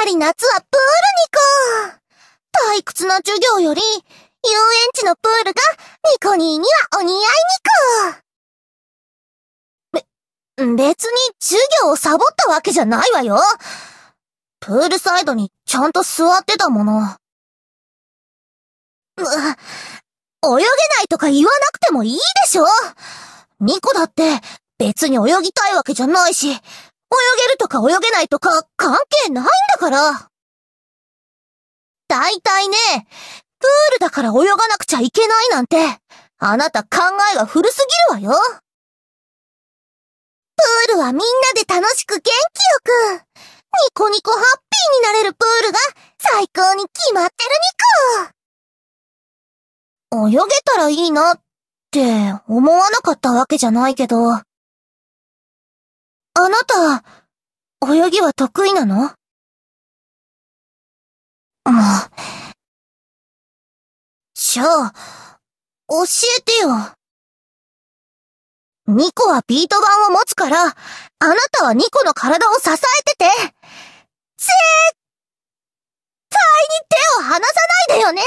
ぱり夏はプールに行こう退屈な授業より、遊園地のプールがニコニーにはお似合いこう。べ、別に授業をサボったわけじゃないわよプールサイドにちゃんと座ってたもの。う、泳げないとか言わなくてもいいでしょニコだって別に泳ぎたいわけじゃないし、泳げるとか泳げないとか関係ないんだから。大体ね、プールだから泳がなくちゃいけないなんて、あなた考えが古すぎるわよ。プールはみんなで楽しく元気よく、ニコニコハッピーになれるプールが最高に決まってるニコ。泳げたらいいなって思わなかったわけじゃないけど、あなた、泳ぎは得意なのもう。じゃあ、教えてよ。ニコはビート板を持つから、あなたはニコの体を支えてて、絶対に手を離さないでよね